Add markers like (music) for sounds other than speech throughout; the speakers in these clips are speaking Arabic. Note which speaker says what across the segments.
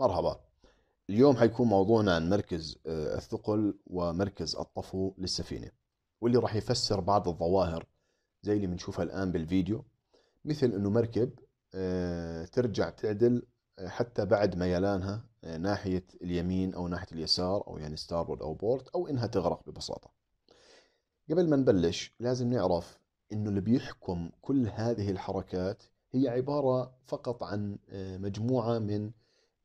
Speaker 1: مرحبا اليوم حيكون موضوعنا عن مركز آه، الثقل ومركز الطفو للسفينة واللي راح يفسر بعض الظواهر زي اللي بنشوفها الآن بالفيديو مثل أنه مركب آه، ترجع تعدل آه، حتى بعد ميلانها ناحية اليمين أو ناحية اليسار أو يعني ستاربورد أو بورت أو إنها تغرق ببساطة قبل ما نبلش لازم نعرف أنه اللي بيحكم كل هذه الحركات هي عبارة فقط عن مجموعة من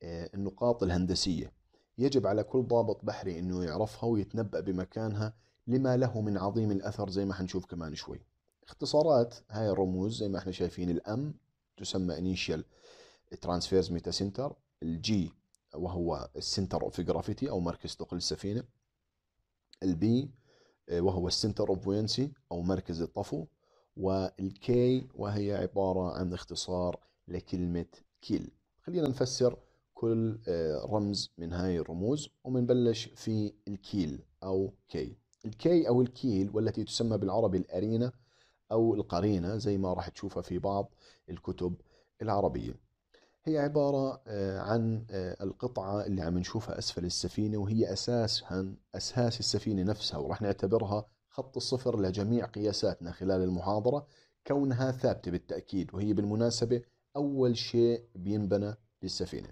Speaker 1: آه، النقاط الهندسية يجب على كل ضابط بحري أنه يعرفها ويتنبأ بمكانها لما له من عظيم الأثر زي ما حنشوف كمان شوي اختصارات هاي الرموز زي ما احنا شايفين الأم تسمى Initial Transfers Meta Center الجي وهو السنتر اوف جرافيتي او مركز ثقل السفينه البي آه، وهو السنتر اوف Buoyancy او مركز الطفو والكي وهي عباره عن اختصار لكلمه كيل خلينا نفسر كل آه، رمز من هاي الرموز وبنبلش في الكيل أو كي الكي أو الكيل والتي تسمى بالعربي الأرينة أو القرينة زي ما راح تشوفها في بعض الكتب العربية هي عبارة آه، عن آه، القطعة اللي عم نشوفها أسفل السفينة وهي أساسها أساس السفينة نفسها وراح نعتبرها خط الصفر لجميع قياساتنا خلال المحاضرة كونها ثابتة بالتأكيد وهي بالمناسبة أول شيء بينبنى للسفينة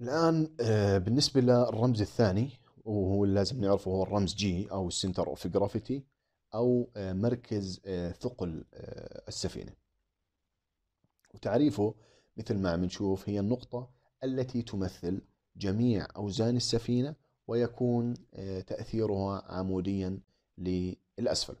Speaker 1: الان آه، بالنسبه للرمز الثاني وهو اللي لازم نعرفه هو الرمز جي او السنتر اوف جرافيتي او آه، مركز آه، ثقل السفينه وتعريفه مثل ما عم نشوف هي النقطه التي تمثل جميع اوزان السفينه ويكون تاثيرها عموديا للاسفل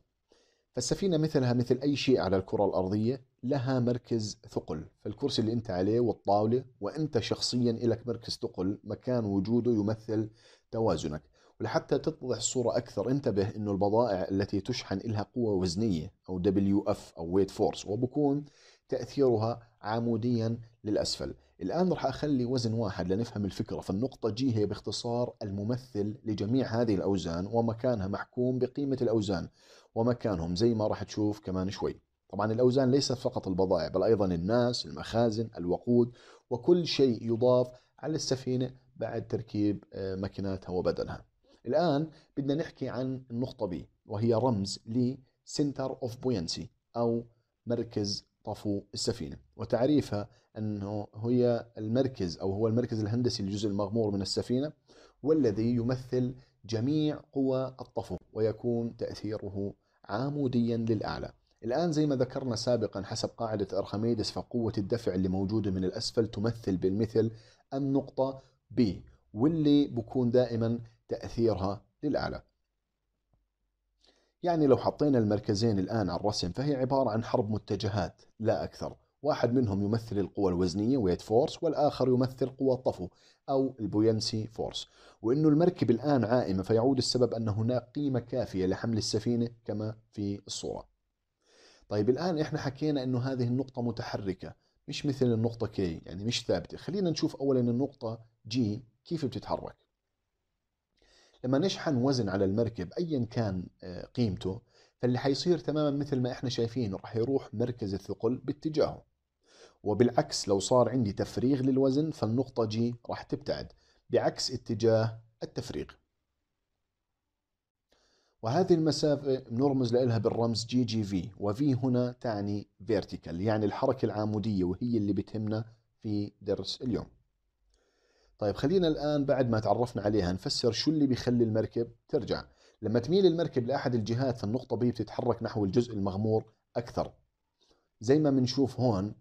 Speaker 1: فالسفينه مثلها مثل اي شيء على الكره الارضيه لها مركز ثقل فالكرسي اللي أنت عليه والطاولة وأنت شخصيا لك مركز ثقل مكان وجوده يمثل توازنك ولحتى تتضح الصورة أكثر انتبه أنه البضائع التي تشحن لها قوة وزنية أو WF أو ويت فورس وبكون تأثيرها عموديا للأسفل الآن رح أخلي وزن واحد لنفهم الفكرة فالنقطة جي هي باختصار الممثل لجميع هذه الأوزان ومكانها محكوم بقيمة الأوزان ومكانهم زي ما رح تشوف كمان شوي طبعا الأوزان ليست فقط البضائع بل أيضا الناس المخازن الوقود وكل شيء يضاف على السفينة بعد تركيب آه، ماكيناتها وبدنها الآن بدنا نحكي عن النقطة بي وهي رمز لسنتر أوف بوينسي أو مركز طفو السفينة وتعريفها أنه هي المركز أو هو المركز الهندسي للجزء المغمور من السفينة والذي يمثل جميع قوى الطفو ويكون تأثيره عاموديا للأعلى الآن زي ما ذكرنا سابقا حسب قاعدة أرخميدس فقوة الدفع اللي موجودة من الأسفل تمثل بالمثل النقطة B واللي بكون دائما تأثيرها للأعلى يعني لو حطينا المركزين الآن على الرسم فهي عبارة عن حرب متجهات لا أكثر واحد منهم يمثل القوى الوزنية ويت فورس والآخر يمثل قوى الطفو أو البوينسي فورس وأنه المركب الآن عائمة فيعود السبب أن هناك قيمة كافية لحمل السفينة كما في الصورة طيب الآن إحنا حكينا إنه هذه النقطة متحركة مش مثل النقطة K يعني مش ثابتة خلينا نشوف أولا النقطة G كيف بتتحرك لما نشحن وزن على المركب أيا كان آه، قيمته فاللي حيصير تماما مثل ما إحنا شايفين راح يروح مركز الثقل باتجاهه وبالعكس لو صار عندي تفريغ للوزن فالنقطة G راح تبتعد بعكس اتجاه التفريغ وهذه المسافة بنرمز لها بالرمز جي جي في وفي هنا تعني فيرتيكال يعني الحركة العمودية وهي اللي بتهمنا في درس اليوم طيب خلينا الآن بعد ما تعرفنا عليها نفسر شو اللي بيخلي المركب ترجع لما تميل المركب لأحد الجهات فالنقطة بي بتتحرك نحو الجزء المغمور أكثر زي ما بنشوف هون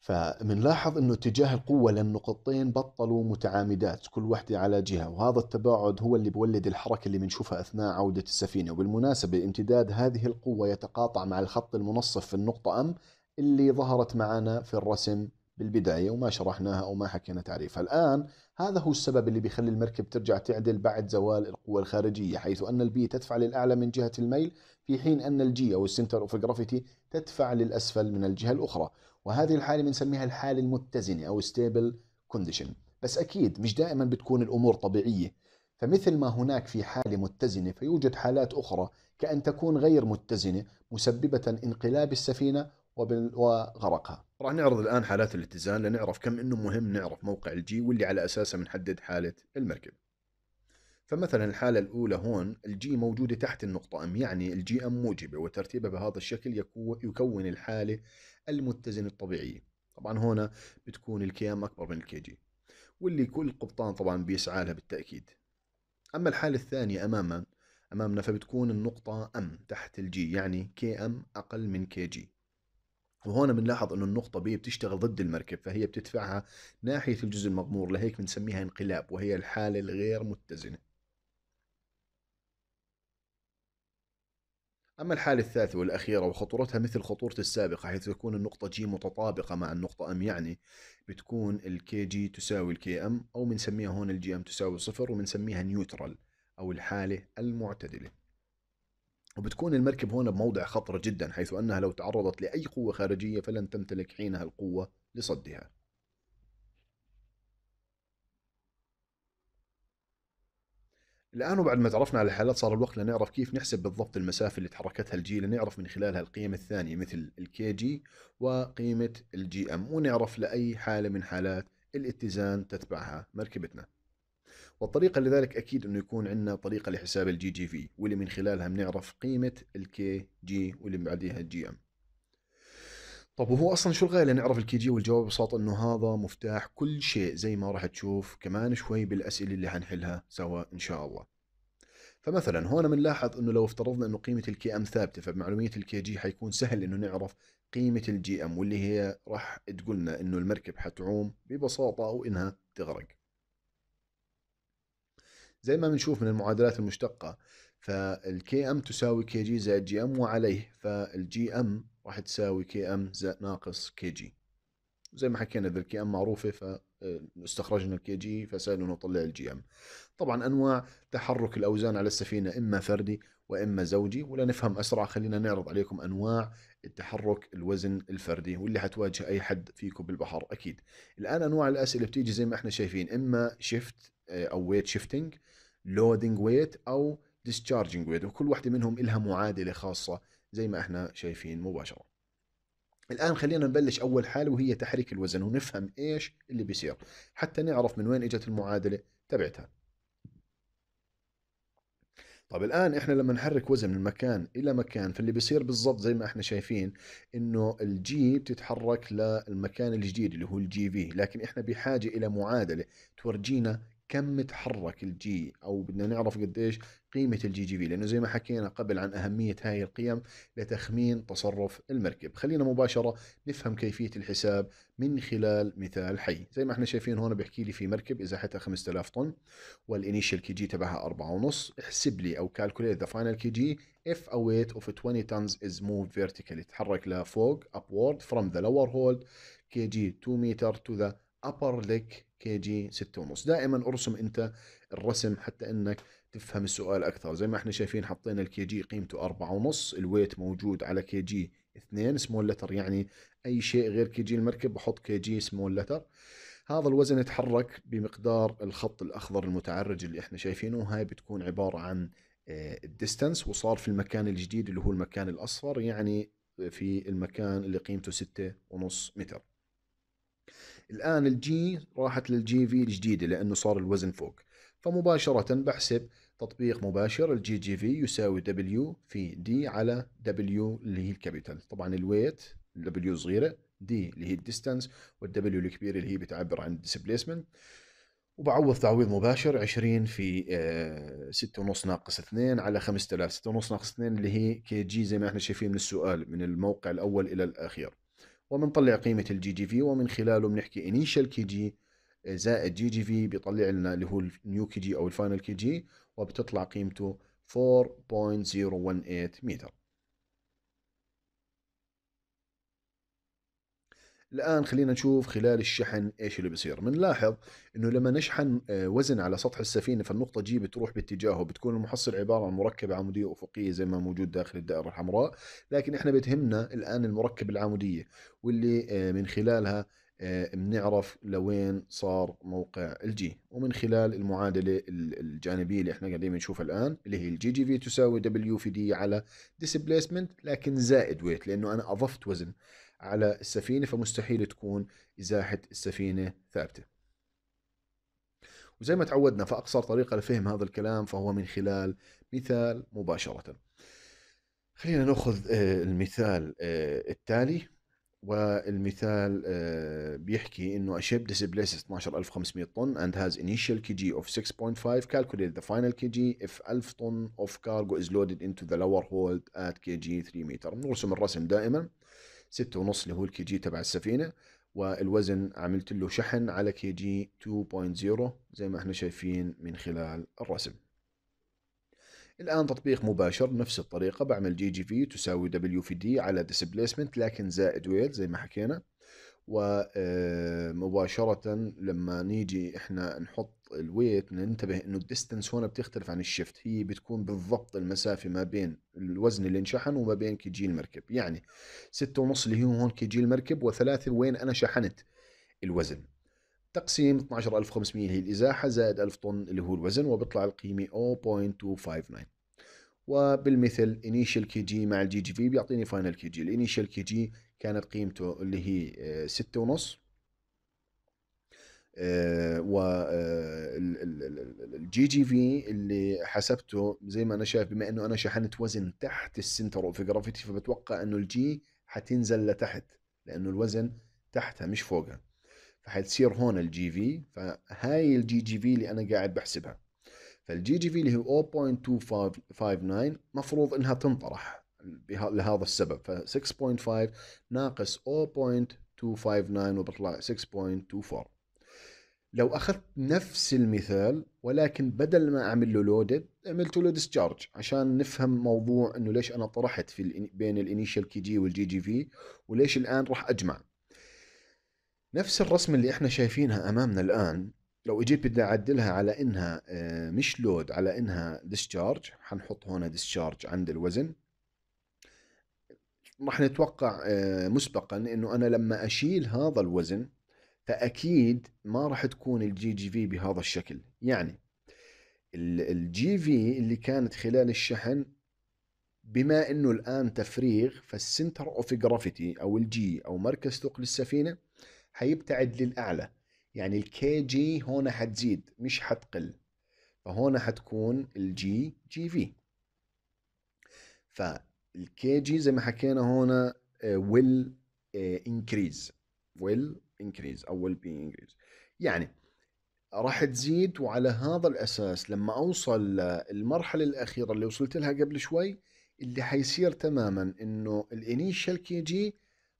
Speaker 1: فمنلاحظ انه اتجاه القوة للنقطتين بطلوا متعامدات كل واحدة على جهة وهذا التباعد هو اللي بولد الحركة اللي بنشوفها اثناء عودة السفينة وبالمناسبة امتداد هذه القوة يتقاطع مع الخط المنصف في النقطة ام اللي ظهرت معنا في الرسم بالبداية وما شرحناها أو ما حكينا تعريفها الآن هذا هو السبب اللي بيخلي المركب ترجع تعدل بعد زوال القوة الخارجية حيث أن البي تدفع للأعلى من جهة الميل في حين أن الجي أو السنتر أوف جرافيتي تدفع للأسفل من الجهة الأخرى وهذه الحالة بنسميها الحالة المتزنة أو ستيبل كونديشن بس أكيد مش دائما بتكون الأمور طبيعية فمثل ما هناك في حالة متزنة فيوجد حالات أخرى كأن تكون غير متزنة مسببة انقلاب السفينة وغرقها راح نعرض الآن حالات الاتزان لنعرف كم أنه مهم نعرف موقع الجي واللي على أساسه بنحدد حالة المركب فمثلا الحالة الأولى هون الجي موجودة تحت النقطة أم يعني الجي أم موجبة وترتيبها بهذا الشكل يكون الحالة المتزنة الطبيعية طبعا هنا بتكون الكيام أكبر من الكي جي واللي كل قبطان طبعا بيسعى لها بالتأكيد أما الحالة الثانية أماما أمامنا فبتكون النقطة أم تحت الجي يعني كي أم أقل من كي جي وهنا بنلاحظ انه النقطة بي بتشتغل ضد المركب فهي بتدفعها ناحية الجزء المغمور لهيك بنسميها انقلاب وهي الحالة الغير متزنة أما الحالة الثالثة والأخيرة وخطورتها مثل خطورة السابقة حيث تكون النقطة جي متطابقة مع النقطة أم يعني بتكون الكي جي تساوي الكي أم أو بنسميها هون الجي أم تساوي صفر وبنسميها نيوترال أو الحالة المعتدلة وبتكون المركب هون بموضع خطر جدا حيث أنها لو تعرضت لأي قوة خارجية فلن تمتلك حينها القوة لصدها الان وبعد ما تعرفنا على الحالات صار الوقت لنعرف كيف نحسب بالضبط المسافه اللي تحركتها الجي لنعرف من خلالها القيم الثانيه مثل الكي جي وقيمه الجي ام ونعرف لاي حاله من حالات الاتزان تتبعها مركبتنا. والطريقه لذلك اكيد انه يكون عندنا طريقه لحساب الجي جي في واللي من خلالها بنعرف قيمه الكي جي واللي بعديها الجي ام. طب وهو اصلا شو الغايه لنعرف الكي جي والجواب ببساطه انه هذا مفتاح كل شيء زي ما راح تشوف كمان شوي بالاسئله اللي حنحلها سوا ان شاء الله. فمثلا هون بنلاحظ انه لو افترضنا انه قيمه الكي ام ثابته فبمعلوميه الكي جي حيكون سهل انه نعرف قيمه الجي ام واللي هي راح تقولنا انه المركب حتعوم ببساطه او انها تغرق. زي ما بنشوف من المعادلات المشتقه فالكي ام تساوي كي جي زائد جي ام وعليه فالجي ام راح تساوي كي ام ناقص كي جي زي ما حكينا ذا الكي ام معروفه فاستخرجنا آه، الكي جي فسألوا نطلع الجي ام طبعا انواع تحرك الاوزان على السفينه اما فردي واما زوجي ولا نفهم اسرع خلينا نعرض عليكم انواع التحرك الوزن الفردي واللي حتواجه اي حد فيكم بالبحر اكيد الان انواع الاسئله بتيجي زي ما احنا شايفين اما شيفت آه، او ويت شيفتنج لودنج ويت او ديسشارجنج ويت وكل واحده منهم لها معادله خاصه زي ما احنا شايفين مباشره الآن خلينا نبلش أول حالة وهي تحريك الوزن ونفهم إيش اللي بيصير حتى نعرف من وين إجت المعادلة تبعتها طب الآن إحنا لما نحرك وزن من مكان إلى مكان فاللي بيصير بالضبط زي ما إحنا شايفين إنه الجي بتتحرك للمكان الجديد اللي هو الجي في لكن إحنا بحاجة إلى معادلة تورجينا كم تحرك الجي أو بدنا نعرف قديش قيمة الجي جي في لأنه زي ما حكينا قبل عن أهمية هاي القيم لتخمين تصرف المركب خلينا مباشرة نفهم كيفية الحساب من خلال مثال حي زي ما احنا شايفين هون بحكي لي في مركب إزاحتها 5000 طن والإنيشال كي جي تبعها 4.5 احسب لي أو calculate the final كي جي if a weight of 20 tons is moved vertically تحرك لفوق upward from the lower hold كي جي 2 متر to the upper leg كي جي 6.5 دائما ارسم انت الرسم حتى انك تفهم السؤال اكثر زي ما احنا شايفين حطينا الكي جي قيمته أربعة ونص الويت موجود على كي جي اثنين سمول لتر يعني اي شيء غير كي جي المركب بحط كي جي سمول لتر هذا الوزن يتحرك بمقدار الخط الاخضر المتعرج اللي احنا شايفينه هاي بتكون عباره عن الديستنس آه، وصار في المكان الجديد اللي هو المكان الاصفر يعني في المكان اللي قيمته ستة ونص متر الان الجي راحت للجي في الجديده لانه صار الوزن فوق فمباشرة بحسب تطبيق مباشر الجي جي في يساوي دبليو في دي على دبليو اللي هي الكابيتال طبعا الويت دبليو صغيرة دي اللي هي الديستانس والدبليو الكبيرة اللي هي بتعبر عن الديسبليسمنت وبعوض تعويض مباشر 20 في 6 آه، ونص ناقص 2 على 5000 6 ونص ناقص 2 اللي هي كي جي زي ما احنا شايفين من السؤال من الموقع الاول الى الاخير وبنطلع قيمة الجي جي في ومن خلاله بنحكي انيشال كي جي زائد جي جي في بيطلع لنا اللي هو النيو كي جي او الفاينل كي جي وبتطلع قيمته 4.018 متر الآن خلينا نشوف خلال الشحن إيش اللي بيصير بنلاحظ أنه لما نشحن آه، وزن على سطح السفينة فالنقطة جي بتروح باتجاهه بتكون المحصل عبارة عن مركبة عمودية أفقية زي ما موجود داخل الدائرة الحمراء لكن إحنا بتهمنا الآن المركبه العمودية واللي آه، من خلالها آه، بنعرف لوين صار موقع الجي ومن خلال المعادلة الجانبية اللي احنا قاعدين بنشوفها الآن اللي هي الجي جي في تساوي دبليو في دي على displacement لكن زائد ويت لأنه أنا أضفت وزن على السفينة فمستحيل تكون إزاحة السفينة ثابتة وزي ما تعودنا فأقصر طريقة لفهم هذا الكلام فهو من خلال مثال مباشرة خلينا نأخذ آه، المثال آه، التالي والمثال آه، بيحكي انه a ship displaces 12500 طن and has initial kg of 6.5 calculate the final kg if 1000 طن of cargo is loaded into the lower hold at kg 3 meter بنرسم الرسم دائما 6.5 اللي هو الكي جي تبع السفينة والوزن عملت له شحن على كي جي 2.0 زي ما احنا شايفين من خلال الرسم الآن تطبيق مباشر نفس الطريقة بعمل جي جي في تساوي دبليو في دي على ديسبليسمنت لكن زائد ويل زي ما حكينا ومباشرة آه، لما نيجي احنا نحط الويت ننتبه انه الديستنس هنا بتختلف عن الشفت هي بتكون بالضبط المسافة ما بين الوزن اللي انشحن وما بين كي جي المركب يعني ستة ونص اللي هو هون كي جي المركب وثلاثة وين انا شحنت الوزن تقسيم 12500 هي الازاحه زائد 1000 طن اللي هو الوزن وبيطلع القيمه 0.259 وبالمثل انيشال كي جي مع الجي جي في بيعطيني فاينل كي جي الانيشال كي جي كانت قيمته اللي هي 6 آه، ونص آه، و الجي جي في اللي حسبته زي ما انا شايف بما انه انا شحنت وزن تحت السنتر اوف جرافيتي فبتوقع انه الجي حتنزل لتحت لانه الوزن تحتها مش فوقها فحتصير هون الجي في فهاي الجي جي في اللي انا قاعد بحسبها فالجي جي في اللي هي 0.259 مفروض انها تنطرح لهذا السبب ف 6.5 ناقص 0.259 وبطلع 6.24 لو اخذت نفس المثال ولكن بدل ما اعمل له لودد عملت له ديسشارج عشان نفهم موضوع انه ليش انا طرحت في بين الانيشال كي جي والجي جي في وليش الان راح اجمع نفس الرسم اللي احنا شايفينها امامنا الان لو اجيت بدي اعدلها على انها آه، مش لود على انها ديسشارج حنحط هون ديسشارج عند الوزن راح نتوقع آه، مسبقا انه انا لما اشيل هذا الوزن فاكيد ما راح تكون الجي جي في بهذا الشكل يعني الجي في اللي كانت خلال الشحن بما انه الان تفريغ فالسنتر اوف جرافيتي او الجي او مركز ثقل السفينه حيبتعد للأعلى يعني الكي جي هون حتزيد مش حتقل فهون حتكون الجي جي في فالكي جي زي ما حكينا هون آه، will آه، increase will increase أو will be increase يعني راح تزيد وعلى هذا الأساس لما أوصل للمرحلة الأخيرة اللي وصلت لها قبل شوي اللي حيصير تماما إنه الانيشال كي جي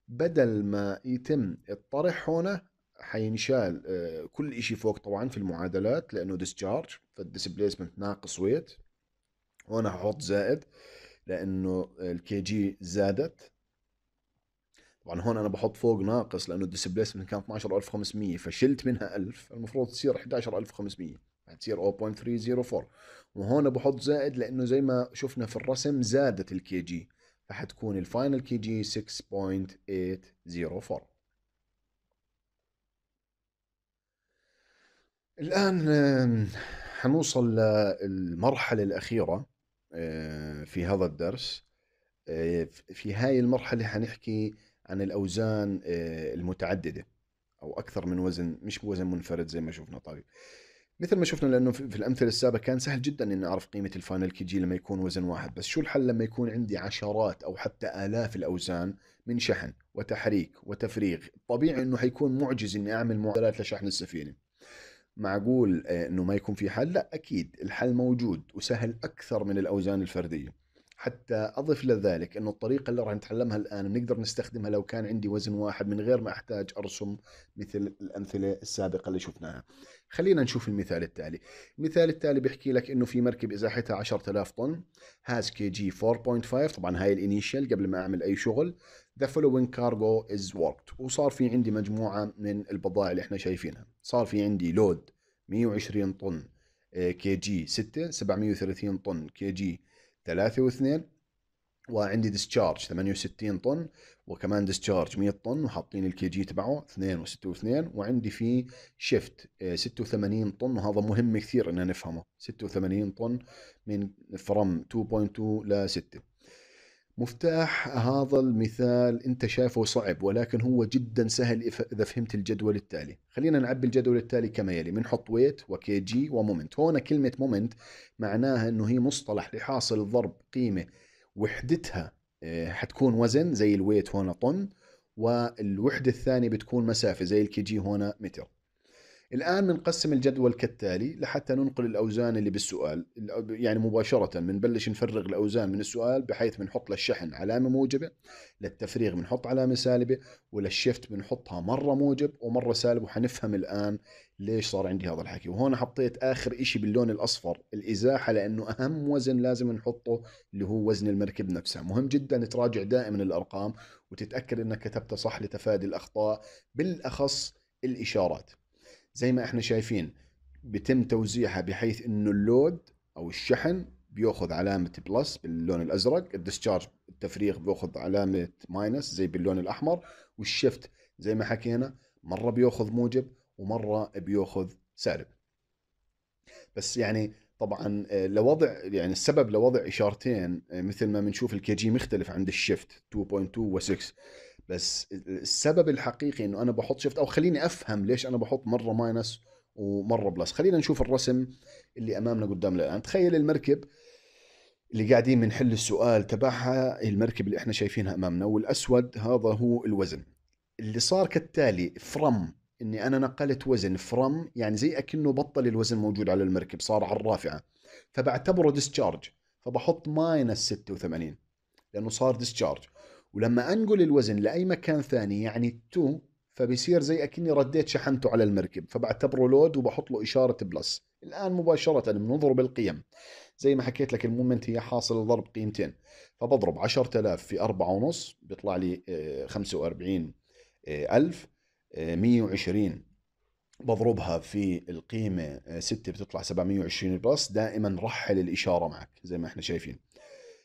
Speaker 1: بدل ما يتم الطرح هنا حينشال آه، كل إشي فوق طبعا في المعادلات لأنه ديسشارج فالديسبليسمنت ناقص ويت هون هحط زائد لأنه الكي جي زادت طبعا هون انا بحط فوق ناقص لانه الديسبليسمنت كان 12500 فشلت منها 1000 المفروض تصير 11500 حتصير 0.304 وهون بحط زائد لانه زي ما شفنا في الرسم زادت الكي جي فحتكون الفاينل كي جي 6.804 الآن حنوصل للمرحلة الأخيرة آه، في هذا الدرس آه، في هاي المرحلة حنحكي عن الأوزان آه، المتعددة أو أكثر من وزن مش وزن منفرد زي ما شفنا طيب مثل ما شفنا لانه في الامثله السابقه كان سهل جدا اني اعرف قيمه الفاينل كي جي لما يكون وزن واحد بس شو الحل لما يكون عندي عشرات او حتى الاف الاوزان من شحن وتحريك وتفريغ طبيعي انه حيكون معجز اني اعمل معادلات لشحن السفينه معقول آه، انه ما يكون في حل لا اكيد الحل موجود وسهل اكثر من الاوزان الفرديه حتى اضف لذلك انه الطريقه اللي راح نتعلمها الان بنقدر نستخدمها لو كان عندي وزن واحد من غير ما احتاج ارسم مثل الامثله السابقه اللي شفناها. خلينا نشوف المثال التالي المثال التالي بيحكي لك انه في مركب ازاحتها 10000 طن هاز كي جي 4.5 طبعا هاي الانيشال قبل ما اعمل اي شغل ذا following cargo از worked وصار في عندي مجموعه من البضائع اللي احنا شايفينها صار في عندي آه، لود 120 طن كي جي 6 730 طن كي جي 3 و2 وعندي ديسشارج 68 طن وكمان ديسشارج 100 طن وحاطين الكي جي تبعه 2 و6 و2 وعندي في شيفت آه، 86 طن وهذا مهم كثير ان نفهمه 86 طن من فرم 2.2 ل 6 مفتاح هذا المثال انت شايفه صعب ولكن هو جدا سهل اذا فهمت الجدول التالي خلينا نعبي الجدول التالي كما يلي بنحط ويت وكي جي ومومنت هون كلمه مومنت معناها انه هي مصطلح لحاصل ضرب قيمه وحدتها آه، حتكون وزن زي الويت هنا طن والوحده الثانيه بتكون مسافه زي الكي جي هنا متر الآن بنقسم الجدول كالتالي لحتى ننقل الأوزان اللي بالسؤال يعني مباشرة بنبلش نفرغ الأوزان من السؤال بحيث بنحط للشحن علامة موجبة للتفريغ بنحط علامة سالبة وللشفت بنحطها مرة موجب ومرة سالب وحنفهم الآن ليش صار عندي هذا الحكي وهون حطيت آخر إشي باللون الأصفر الإزاحة لأنه أهم وزن لازم نحطه اللي هو وزن المركب نفسه مهم جدا تراجع دائما الأرقام وتتأكد أنك كتبت صح لتفادي الأخطاء بالأخص الإشارات زي ما احنا شايفين بتم توزيعها بحيث انه اللود او الشحن بياخذ علامه بلس باللون الازرق الديسشارج التفريغ بياخذ علامه ماينس زي باللون الاحمر والشفت زي ما حكينا مره بياخذ موجب ومره بياخذ سالب بس يعني طبعا آه، لوضع يعني السبب لوضع اشارتين آه، مثل ما بنشوف الكي جي مختلف عند الشفت 2.2 و 6 بس السبب الحقيقي انه انا بحط شفت او خليني افهم ليش انا بحط مره ماينس ومره بلس خلينا نشوف الرسم اللي امامنا قدامنا الان تخيل المركب اللي قاعدين بنحل السؤال تبعها المركب اللي احنا شايفينها امامنا والاسود هذا هو الوزن اللي صار كالتالي فرم اني انا نقلت وزن فرم يعني زي اكنه بطل الوزن موجود على المركب صار على الرافعه فبعتبره ديسشارج فبحط ماينس 86 لانه صار ديسشارج ولما انقل الوزن لاي مكان ثاني يعني تو فبصير زي اكني رديت شحنته على المركب فبعتبره لود وبحط له اشاره بلس الان مباشره بنضرب القيم زي ما حكيت لك المومنت هي حاصل ضرب قيمتين فبضرب 10000 في 4 ونص بيطلع لي 45000 آه، 120 آه، آه، بضربها في القيمه 6 بتطلع 720 بلس دائما رحل الاشاره معك زي ما احنا شايفين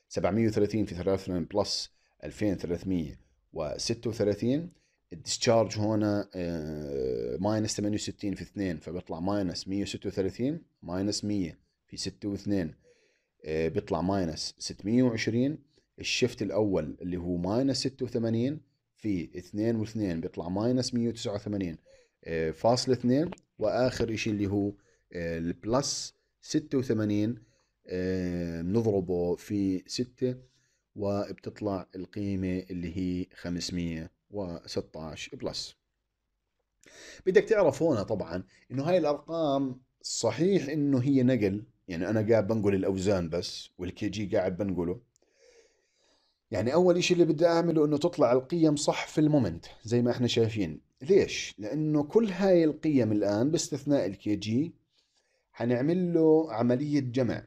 Speaker 1: 730 في 3 بلس 2336 الديسشارج هنا آه، ماينس 68 في 2 فبيطلع ماينس 136 ماينس 100 في 6 و2 آه، بيطلع ماينس 620 الشفت الاول اللي هو ماينس 86 في 2 و2 بيطلع ماينس 189 آه، فاصل 2 واخر شيء اللي هو البلس 86 نضربه في 6 وبتطلع القيمة اللي هي 516 بلس بدك تعرف هون طبعا انه هاي الارقام صحيح انه هي نقل يعني انا قاعد بنقل الاوزان بس والكي جي قاعد بنقله يعني اول شيء اللي بدي اعمله انه تطلع القيم صح في المومنت زي ما احنا شايفين ليش لانه كل هاي القيم الان باستثناء الكي جي هنعمل له عمليه جمع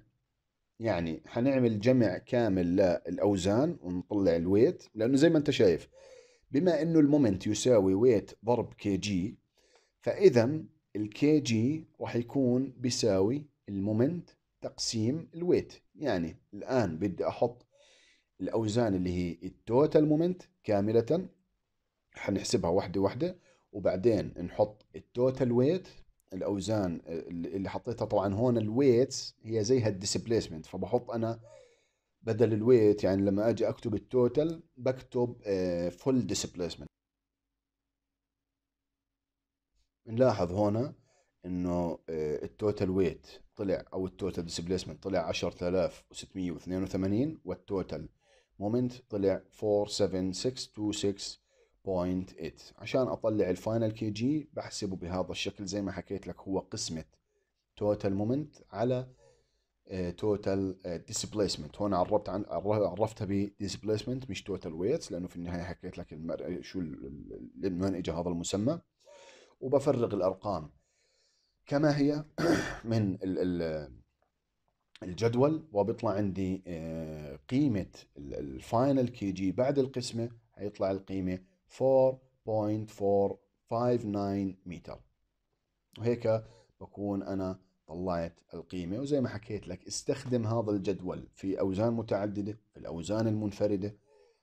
Speaker 1: يعني حنعمل جمع كامل للأوزان ونطلع الويت لأنه زي ما أنت شايف بما أنه المومنت يساوي ويت ضرب كي جي فإذا الكي جي راح يكون بيساوي المومنت تقسيم الويت يعني الآن بدي أحط الأوزان اللي هي التوتال مومنت كاملة حنحسبها واحدة واحدة وبعدين نحط التوتال ويت الاوزان آه، اللي حطيتها طبعا هون الويت هي زيها الديسبليسمنت فبحط انا بدل الويت يعني لما اجي اكتب التوتال بكتب فول ديسبليسمنت بنلاحظ هون انه آه، التوتال ويت طلع او التوتال ديسبليسمنت طلع 10682 والتوتال مومنت طلع 47626 0.8 عشان اطلع الفاينل كي جي بحسبه بهذا الشكل زي ما حكيت لك هو قسمه توتال مومنت على توتال آه، ديسبليسمنت آه، هون عرفت عن عرفتها بديسبليسمنت مش توتال ويتس لانه في النهايه حكيت لك المر... شو من وين اجى هذا المسمى وبفرغ الارقام كما هي (coughs) من الجدول وبيطلع عندي آه، قيمه الفاينل كي جي بعد القسمه هيطلع القيمه 4.459 متر وهيك بكون أنا طلعت القيمة وزي ما حكيت لك استخدم هذا الجدول في أوزان متعددة في الأوزان المنفردة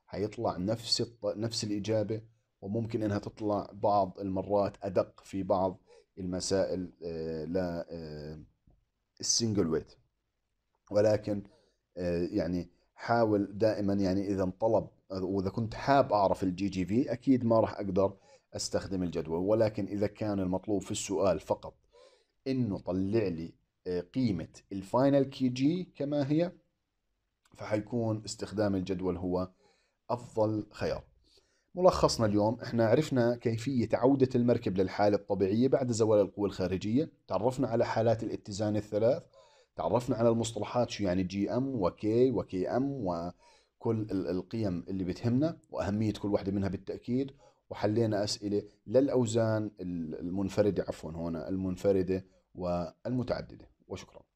Speaker 1: حيطلع نفس الط... نفس الإجابة وممكن إنها تطلع بعض المرات أدق في بعض المسائل للسنجل السنجل ويت ولكن آه، يعني حاول دائما يعني إذا انطلب واذا كنت حاب اعرف الجي جي في اكيد ما راح اقدر استخدم الجدول ولكن اذا كان المطلوب في السؤال فقط انه طلع لي آه، قيمة الفاينل كي جي كما هي فحيكون استخدام الجدول هو افضل خيار ملخصنا اليوم احنا عرفنا كيفية عودة المركب للحالة الطبيعية بعد زوال القوى الخارجية تعرفنا على حالات الاتزان الثلاث تعرفنا على المصطلحات شو يعني جي ام وكي وكي ام و كل القيم اللي بتهمنا وأهمية كل واحدة منها بالتأكيد وحلينا أسئلة للأوزان المنفردة عفوا هنا المنفردة والمتعددة وشكرا